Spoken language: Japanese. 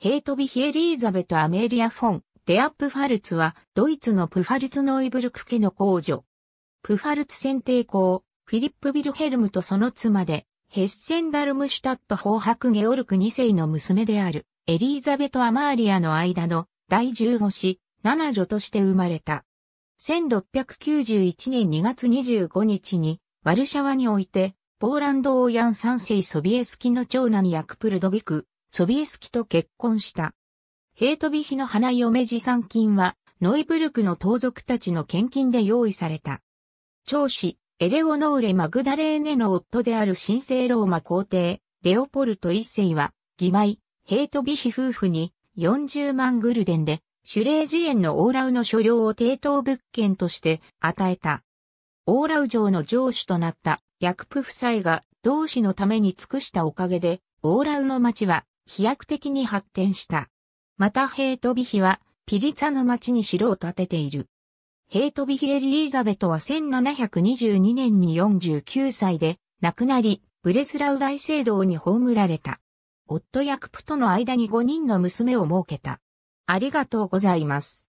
ヘイトビヒエリーザベト・アメリア・フォン、デアップファルツは、ドイツのプファルツノイブルク家の公女。プファルツ選定校、フィリップ・ビルヘルムとその妻で、ヘッセンダルムシュタット法白ゲオルク2世の娘である、エリーザベト・アマーリアの間の第15子、七女として生まれた。1691年2月25日に、ワルシャワにおいて、ポーランド・オーヤン3世ソビエスキの長男役プルドビク、ソビエスキと結婚した。ヘイトビヒの花嫁持参金は、ノイブルクの盗賊たちの献金で用意された。長子、エレオノーレ・マグダレーネの夫である神聖ローマ皇帝、レオポルト一世は、義妹、ヘイトビヒ夫婦に40万グルデンで、シュレージ園のオーラウの所領を抵当物件として与えた。オーラウ城の城主となったヤクプ夫妻が同志のために尽くしたおかげで、オーラウの町は飛躍的に発展した。またヘイトビヒはピリツァの町に城を建てている。ヘイトビヒエリザベトは1722年に49歳で亡くなり、ブレスラウ大聖堂に葬られた。夫役プとの間に5人の娘を設けた。ありがとうございます。